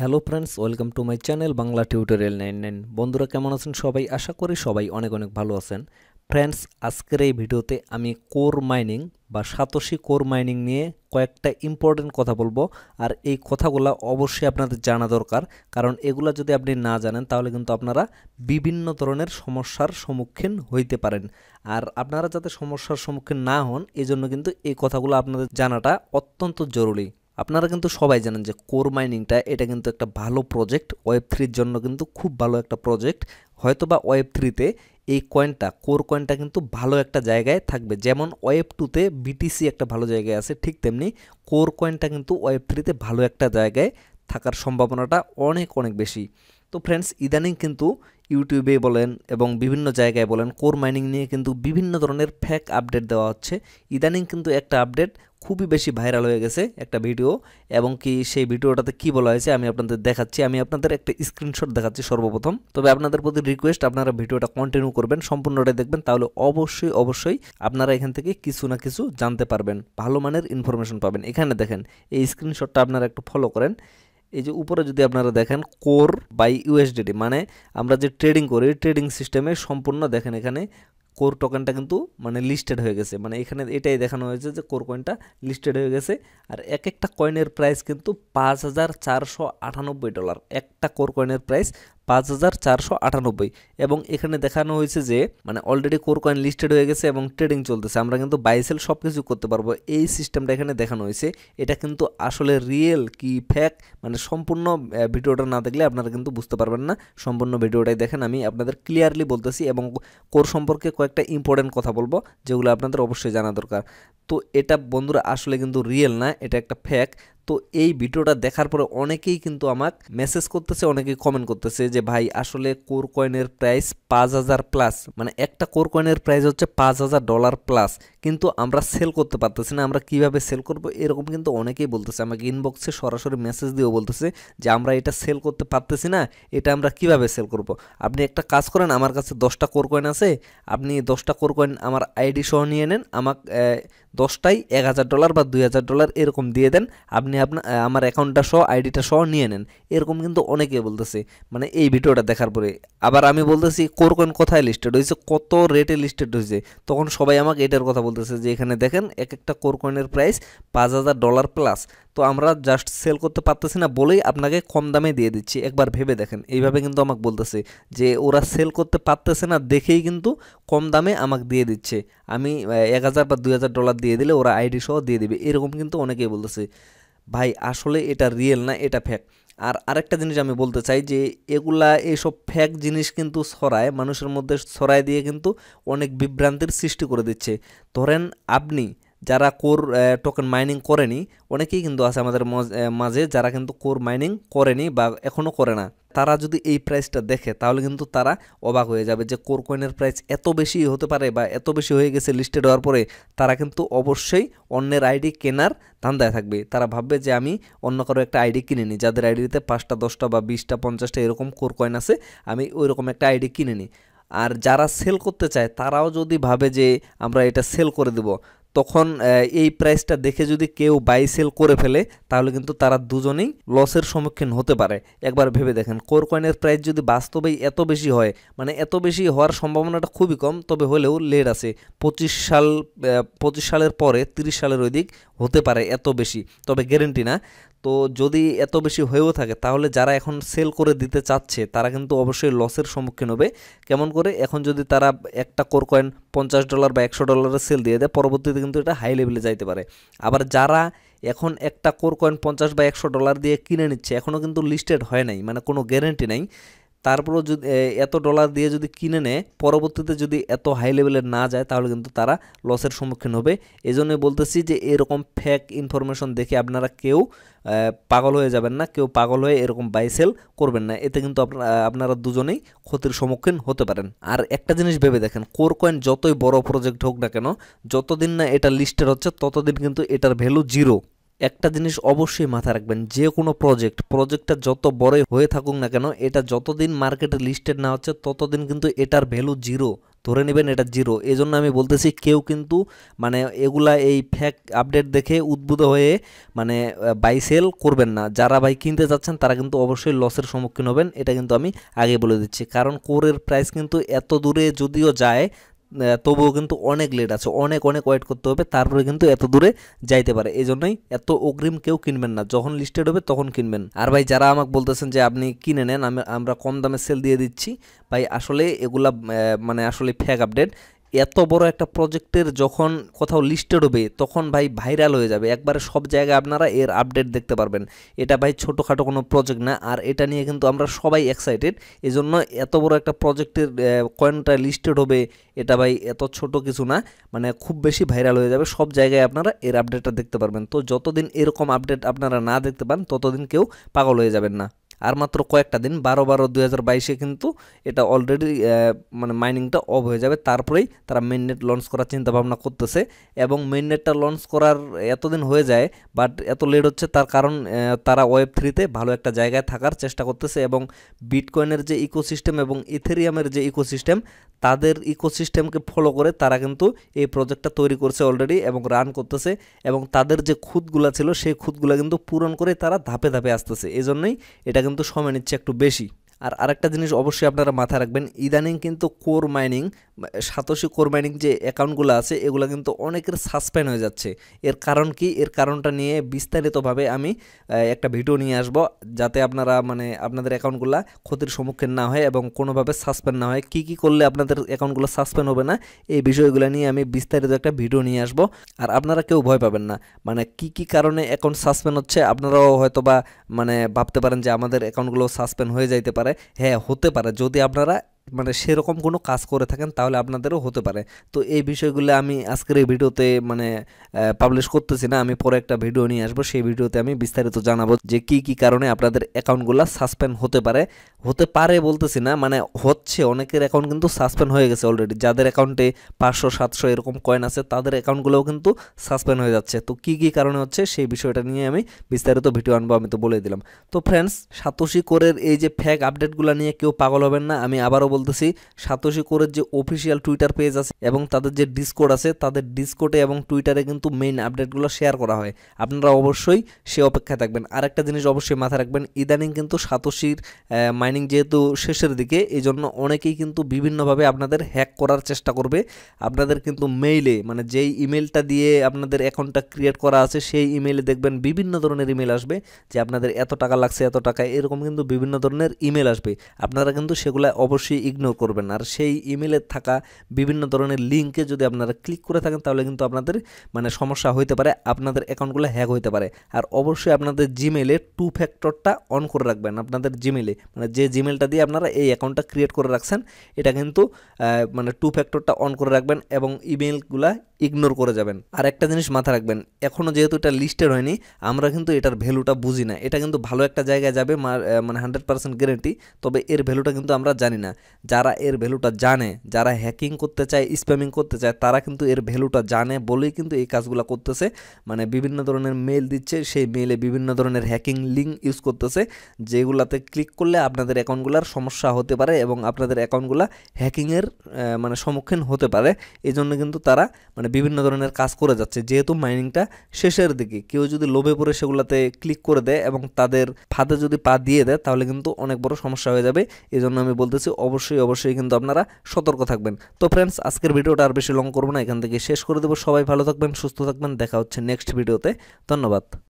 hello friends welcome to my channel Bangla tutorial nine nine বন্ধুরা কেমন আছেন সবাই আশা করি সবাই অনেক অনেক ভালো আছেন ফ্রেন্ডস আজকের এই ভিডিওতে আমি কোর মাইনিং বা সাতোশি কোর মাইনিং নিয়ে কয়েকটা ইম্পর্টেন্ট কথা বলবো আর এই কথাগুলো অবশ্যই আপনাদের জানা দরকার কারণ এগুলো যদি আপনি না জানেন তাহলে কিন্তু আপনারা বিভিন্ন ধরনের সমস্যার সম্মুখীন হইতে পারেন আর আপনারা যাতে সমস্যার সম্মুখীন না হন এজন্য কিন্তু এই কথাগুলো আপনাদের জানাটা অত্যন্ত জরুরি আপনারা কিন্তু সবাই জানেন যে কোর মাইনিংটা এটা কিন্তু একটা ভালো প্রজেক্ট ওয়েব থ্রির জন্য কিন্তু খুব ভালো একটা প্রজেক্ট হয়তো বা ওয়েব থ্রিতে এই কয়েনটা কোর কয়েনটা কিন্তু ভালো একটা জায়গায় থাকবে যেমন ওয়েব টুতে বিটিসি একটা ভালো জায়গায় আছে ঠিক তেমনি কোর কয়েনটা কিন্তু ওয়েব থ্রিতে ভালো একটা জায়গায় থাকার সম্ভাবনাটা অনেক অনেক বেশি তো ফ্রেন্ডস ইদানিং কিন্তু ইউটিউবে বলেন এবং বিভিন্ন জায়গায় বলেন কোর মাইনিং নিয়ে কিন্তু বিভিন্ন ধরনের ফ্যাক আপডেট দেওয়া হচ্ছে ইদানিং কিন্তু একটা আপডেট খুবই বেশি ভাইরাল হয়ে গেছে একটা ভিডিও এবং কি সেই ভিডিওটাতে কি বলা হয়েছে আমি আপনাদের দেখাচ্ছি আমি আপনাদের একটা স্ক্রিনশট দেখাচ্ছি সর্বপ্রথম তবে আপনাদের প্রতি রিকোয়েস্ট আপনারা ভিডিওটা কন্টিনিউ করবেন সম্পূর্ণটাই দেখবেন তাহলে অবশ্যই অবশ্যই আপনারা এখান থেকে কিছু না কিছু জানতে পারবেন ভালো মানের ইনফরমেশন পাবেন এখানে দেখেন এই স্ক্রিনশটটা আপনারা একটু ফলো করেন এই যে উপরে যদি আপনারা দেখেন কোর বাই ইউএসডিটি মানে আমরা যে ট্রেডিং করি ট্রেডিং সিস্টেমে সম্পূর্ণ দেখেন এখানে কোর টোকেনটা কিন্তু মানে লিস্টেড হয়ে গেছে মানে এখানে এটাই দেখানো হয়েছে যে কোর কয়েনটা লিস্টেড হয়ে গেছে আর এক একটা কয়েনের প্রাইস কিন্তু পাঁচ হাজার চারশো আটানব্বই ডলার একটা কোর কয়েনের প্রাইস পাঁচ হাজার চারশো আটানব্বই এবং এখানে দেখানো হয়েছে যে মানে অলরেডি কোর কয়েন লিস্টেড হয়ে গেছে এবং ট্রেডিং চলতেছে আমরা কিন্তু বাইসেল সব কিছু করতে পারবো এই সিস্টেমটা এখানে দেখানো হয়েছে এটা কিন্তু আসলে রিয়েল কি ফ্যাক মানে সম্পূর্ণ ভিডিওটা না দেখলে আপনারা কিন্তু বুঝতে পারবেন না সম্পূর্ণ ভিডিওটাই দেখেন আমি আপনাদের ক্লিয়ারলি বলতেছি এবং কোর সম্পর্কে কয়েকটা ইম্পর্টেন্ট কথা বলবো যেগুলো আপনাদের অবশ্যই জানা দরকার তো এটা বন্ধুরা আসলে কিন্তু রিয়েল না এটা একটা ফ্যাক তো এই ভিডিওটা দেখার পরে অনেকেই কিন্তু আমাকে মেসেজ করতেছে অনেকেই কমেন্ট করতেছে যে ভাই আসলে কোর কয়েনের প্রাইস পাঁচ হাজার প্লাস মানে একটা কোর কয়েনের প্রাইস হচ্ছে পাঁচ হাজার ডলার প্লাস কিন্তু আমরা সেল করতে পারতেছি না আমরা কিভাবে সেল করব এরকম কিন্তু অনেকেই বলতেছে আমাকে ইনবক্সে সরাসরি মেসেজ দিয়েও বলতেছে যে আমরা এটা সেল করতে পারতেছি না এটা আমরা কিভাবে সেল করব আপনি একটা কাজ করেন আমার কাছে দশটা কোর কয়েন আছে আপনি দশটা কোর কয়েন আমার আইডি সহ নিয়ে নেন আমাকে দশটাই এক হাজার ডলার বা দুই হাজার ডলার এরকম দিয়ে দেন আপনি আপনি আপনার আমার অ্যাকাউন্টটা সহ আইডিটা সহ নিয়ে নেন এরকম কিন্তু অনেকে বলতেছে মানে এই ভিডিওটা দেখার পরে আবার আমি বলতেছি কোর কোন কোথায় লিস্টেড হয়েছে কত রেটে লিস্টেড হয়েছে তখন সবাই আমাকে এটার কথা বলতেছে যে এখানে দেখেন এক একটা কোর কয়েনের প্রাইস পাঁচ হাজার ডলার প্লাস তো আমরা জাস্ট সেল করতে পারতেছি না বলেই আপনাকে কম দামে দিয়ে দিচ্ছি একবার ভেবে দেখেন এইভাবে কিন্তু আমাকে বলতেছে যে ওরা সেল করতে পারতেছে না দেখেই কিন্তু কম দামে আমাকে দিয়ে দিচ্ছে আমি এক হাজার বা দুই হাজার ডলার দিয়ে দিলে ওরা আইডি সহ দিয়ে দিবে এরকম কিন্তু অনেকেই বলতেছে ভাই আসলে এটা রিয়েল না এটা ফ্যাক আর আরেকটা জিনিস আমি বলতে চাই যে এগুলা এইসব ফ্যাক জিনিস কিন্তু ছড়ায় মানুষের মধ্যে ছড়ায় দিয়ে কিন্তু অনেক বিভ্রান্তির সৃষ্টি করে দিচ্ছে ধরেন আপনি যারা কোর টোকেন মাইনিং করেনি অনেকেই কিন্তু আছে আমাদের মাঝে যারা কিন্তু কোর মাইনিং করেনি বা এখনও করে না তারা যদি এই প্রাইসটা দেখে তাহলে কিন্তু তারা অবাক হয়ে যাবে যে কোর কয়েনের প্রাইস এত বেশি হতে পারে বা এত বেশি হয়ে গেছে লিস্টেড হওয়ার পরে তারা কিন্তু অবশ্যই অন্যের আইডি কেনার ধান্দায় থাকবে তারা ভাববে যে আমি অন্য কারো একটা আইডি কিনে নিই যাদের আইডিতে পাঁচটা দশটা বা বিশটা পঞ্চাশটা এরকম কোর কয়েন আছে আমি ওই রকম একটা আইডি কিনে নিই আর যারা সেল করতে চায় তারাও যদি ভাবে যে আমরা এটা সেল করে দেব তখন এই প্রাইসটা দেখে যদি কেউ বাই সেল করে ফেলে তাহলে কিন্তু তারা দুজনেই লসের সম্মুখীন হতে পারে একবার ভেবে দেখেন কোর কয়েনের প্রাইস যদি বাস্তবেই এত বেশি হয় মানে এত বেশি হওয়ার সম্ভাবনাটা খুবই কম তবে হলেও লেট আছে পঁচিশ সাল পঁচিশ সালের পরে তিরিশ সালের ওই দিক হতে পারে এত বেশি তবে গ্যারেন্টি না তো যদি এত বেশি হয়েও থাকে তাহলে যারা এখন সেল করে দিতে চাচ্ছে তারা কিন্তু অবশ্যই লসের সম্মুখীন হবে কেমন করে এখন যদি তারা একটা কোর কয়েন পঞ্চাশ ডলার বা একশো ডলারের সেল দিয়ে দেয় পরবর্তীতে কিন্তু এটা হাই লেভেলে যাইতে পারে আবার যারা এখন একটা কোর কয়েন পঞ্চাশ বা একশো ডলার দিয়ে কিনে নিচ্ছে এখনও কিন্তু লিস্টেড হয় নাই মানে কোনো গ্যারেন্টি নাই তারপরও যদি এত ডলার দিয়ে যদি কিনে নেয় পরবর্তীতে যদি এত হাই লেভেলের না যায় তাহলে কিন্তু তারা লসের সম্মুখীন হবে এই জন্যই বলতেছি যে এরকম ফেক ইনফরমেশন দেখে আপনারা কেউ পাগল হয়ে যাবেন না কেউ পাগল হয়ে এরকম বাই সেল করবেন না এতে কিন্তু আপনারা দুজনেই ক্ষতির সম্মুখীন হতে পারেন আর একটা জিনিস ভেবে দেখেন কোর কয়েন যতই বড় প্রজেক্ট হোক না কেন যতদিন না এটা লিস্টের হচ্ছে ততদিন কিন্তু এটার ভ্যালু জিরো একটা জিনিস অবশ্যই মাথায় রাখবেন যে কোনো প্রজেক্ট প্রজেক্টটা যত বড়ই হয়ে থাকুক না কেন এটা যতদিন মার্কেটে লিস্টেড না হচ্ছে ততদিন কিন্তু এটার ভ্যালু জিরো ধরে নেবেন এটা জিরো এই জন্য আমি বলতেছি কেউ কিন্তু মানে এগুলা এই ফ্যাক আপডেট দেখে উদ্বুদ্ধ হয়ে মানে বাই সেল করবেন না যারা ভাই কিনতে যাচ্ছেন তারা কিন্তু অবশ্যই লসের সম্মুখীন হবেন এটা কিন্তু আমি আগে বলে দিচ্ছি কারণ কোরের প্রাইস কিন্তু এত দূরে যদিও যায় তবুও কিন্তু অনেক লেট আছে অনেক অনেক ওয়েট করতে হবে তারপরে কিন্তু এত দূরে যাইতে পারে এই জন্যই এত অগ্রিম কেউ কিনবেন না যখন লিস্টেড হবে তখন কিনবেন আর ভাই যারা আমাকে বলতেছেন যে আপনি কিনে নেন আমরা কম দামে সেল দিয়ে দিচ্ছি ভাই আসলে এগুলা মানে আসলে ফ্যাক আপডেট এত বড় একটা প্রজেক্টের যখন কোথাও লিস্টেড হবে তখন ভাই ভাইরাল হয়ে যাবে একবারে সব জায়গায় আপনারা এর আপডেট দেখতে পারবেন এটা ভাই ছোটোখাটো কোনো প্রজেক্ট না আর এটা নিয়ে কিন্তু আমরা সবাই এক্সাইটেড এজন্য এত বড় একটা প্রজেক্টের কয়েনটা লিস্টেড হবে এটা ভাই এত ছোট কিছু না মানে খুব বেশি ভাইরাল হয়ে যাবে সব জায়গায় আপনারা এর আপডেটটা দেখতে পারবেন তো যতদিন এরকম আপডেট আপনারা না দেখতে পান ততদিন কেউ পাগল হয়ে যাবেন না আর মাত্র কয়েকটা দিন বারো বারো দুই হাজার বাইশে কিন্তু এটা অলরেডি মানে মাইনিংটা অফ হয়ে যাবে তারপরেই তারা মেননেট লঞ্চ করার চিন্তা ভাবনা করতেছে এবং মেননেটটা লঞ্চ করার এতদিন হয়ে যায় বাট এত লেট হচ্ছে তার কারণ তারা ওয়েব থ্রিতে ভালো একটা জায়গায় থাকার চেষ্টা করতেছে এবং বিটকয়েনের যে ইকোসিস্টেম এবং ইথেরিয়ামের যে ইকোসিস্টেম তাদের ইকোসিস্টেমকে ফলো করে তারা কিন্তু এই প্রজেক্টটা তৈরি করছে অলরেডি এবং রান করতেছে এবং তাদের যে খুদগুলা ছিল সেই খুদগুলা কিন্তু পূরণ করে তারা ধাপে ধাপে আসতেছে এই জন্যই এটা কিন্তু সময় নিচ্ছে একটু বেশি আর আরেকটা জিনিস অবশ্যই আপনারা মাথায় রাখবেন ইদানিং কিন্তু core mining Satoshi core mining যে অ্যাকাউন্টগুলো আছে এগুলো কিন্তু অনেকের সাসপেন্ড হয়ে যাচ্ছে এর কারণ কি এর কারণটা নিয়ে বিস্তারিতভাবে আমি একটা ভিডিও নিয়ে আসব যাতে আপনারা মানে আপনাদের অ্যাকাউন্টগুলো ক্ষতির সম্মুখীন না হয় এবং কোনোভাবে সাসপেন্ড না হয় কি কি করলে আপনাদের অ্যাকাউন্টগুলো সাসপেন্ড হবে না এই বিষয়গুলো নিয়ে আমি বিস্তারিত একটা ভিডিও নিয়ে আসব আর আপনারা কেউ ভয় পাবেন না মানে কি কি কারণে অ্যাকাউন্ট সাসপেন্ড হচ্ছে আপনারাও হয়তো বা মানে ভাবতে পারেন যে আমাদের অ্যাকাউন্টগুলো সাসপেন্ড হয়ে যাইতে পারে পারে হ্যাঁ হতে পারে যদি আপনারা মানে সেরকম কোনো কাজ করে থাকেন তাহলে আপনাদেরও হতে পারে তো এই বিষয়গুলো আমি আজকের এই ভিডিওতে মানে পাবলিশ করতেছি না আমি পরে একটা ভিডিও নিয়ে আসবো সেই ভিডিওতে আমি বিস্তারিত জানাবো যে কি কি কারণে আপনাদের অ্যাকাউন্টগুলো সাসপেন্ড হতে পারে হতে পারে বলতেছি না মানে হচ্ছে অনেকের অ্যাকাউন্ট কিন্তু সাসপেন্ড হয়ে গেছে অলরেডি যাদের অ্যাকাউন্টে পাঁচশো সাতশো এরকম কয়েন আছে তাদের অ্যাকাউন্টগুলোও কিন্তু সাসপেন্ড হয়ে যাচ্ছে তো কি কি কারণে হচ্ছে সেই বিষয়টা নিয়ে আমি বিস্তারিত ভিডিও আনবো আমি তো বলে দিলাম তো ফ্রেন্ডস সাতোশি কোরের এই যে ফ্যাক আপডেটগুলো নিয়ে কেউ পাগল হবেন না আমি আবারও বলতেছি সাতোশি কোরের যে অফিসিয়াল টুইটার পেজ আছে এবং তাদের যে ডিসকোড আছে তাদের ডিসকোডে এবং টুইটারে কিন্তু মেইন আপডেটগুলো শেয়ার করা হয় আপনারা অবশ্যই সে অপেক্ষায় থাকবেন আর একটা জিনিস অবশ্যই মাথায় রাখবেন ইদানিং কিন্তু সাতোশির মাইনিং যেহেতু শেষের দিকে এই জন্য অনেকেই কিন্তু বিভিন্নভাবে আপনাদের হ্যাক করার চেষ্টা করবে আপনাদের কিন্তু মেইলে মানে যেই ইমেলটা দিয়ে আপনাদের অ্যাকাউন্টটা ক্রিয়েট করা আছে সেই ইমেলে দেখবেন বিভিন্ন ধরনের ইমেল আসবে যে আপনাদের এত টাকা লাগছে এত টাকা এরকম কিন্তু বিভিন্ন ধরনের ইমেল আসবে আপনারা কিন্তু সেগুলো অবশ্যই ইগনোর করবেন আর সেই ইমেলে থাকা বিভিন্ন ধরনের লিঙ্কে যদি আপনারা ক্লিক করে থাকেন তাহলে কিন্তু আপনাদের মানে সমস্যা হইতে পারে আপনাদের অ্যাকাউন্টগুলো হ্যাক হইতে পারে আর অবশ্যই আপনাদের জিমেলে টু ফ্যাক্টরটা অন করে রাখবেন আপনাদের জিমেলে মানে যে জিমেলটা দিয়ে আপনারা এই অ্যাকাউন্টটা ক্রিয়েট করে রাখছেন এটা কিন্তু মানে টু ফ্যাক্টরটা অন করে রাখবেন এবং ইমেলগুলা ইগনোর করে যাবেন আর একটা জিনিস মাথা রাখবেন এখনও যেহেতু এটা লিস্টেড হয়নি আমরা কিন্তু এটার ভ্যালুটা বুঝি না এটা কিন্তু ভালো একটা জায়গায় যাবে মানে হান্ড্রেড পার্সেন্ট গ্যারেন্টি তবে এর ভ্যালুটা কিন্তু আমরা জানি না যারা এর ভ্যালুটা জানে যারা হ্যাকিং করতে চায় স্প্যামিং করতে চায় তারা কিন্তু এর ভ্যালুটা জানে বলেই কিন্তু এই কাজগুলো করতেছে মানে বিভিন্ন ধরনের মেল দিচ্ছে সেই মেলে বিভিন্ন ধরনের হ্যাকিং লিঙ্ক ইউজ করতেছে যেগুলাতে ক্লিক করলে আপনাদের অ্যাকাউন্টগুলোর সমস্যা হতে পারে এবং আপনাদের অ্যাকাউন্টগুলো হ্যাকিংয়ের মানে সম্মুখীন হতে পারে এই জন্য কিন্তু তারা মানে মানে বিভিন্ন ধরনের কাজ করে যাচ্ছে যেহেতু মাইনিংটা শেষের দিকে কেউ যদি লোভে পড়ে সেগুলোতে ক্লিক করে দেয় এবং তাদের ফাঁদে যদি পা দিয়ে দেয় তাহলে কিন্তু অনেক বড় সমস্যা হয়ে যাবে এই জন্য আমি বলতেছি অবশ্যই অবশ্যই কিন্তু আপনারা সতর্ক থাকবেন তো ফ্রেন্ডস আজকের ভিডিওটা আর বেশি লং করবো না এখান থেকে শেষ করে দেবো সবাই ভালো থাকবেন সুস্থ থাকবেন দেখা হচ্ছে নেক্সট ভিডিওতে ধন্যবাদ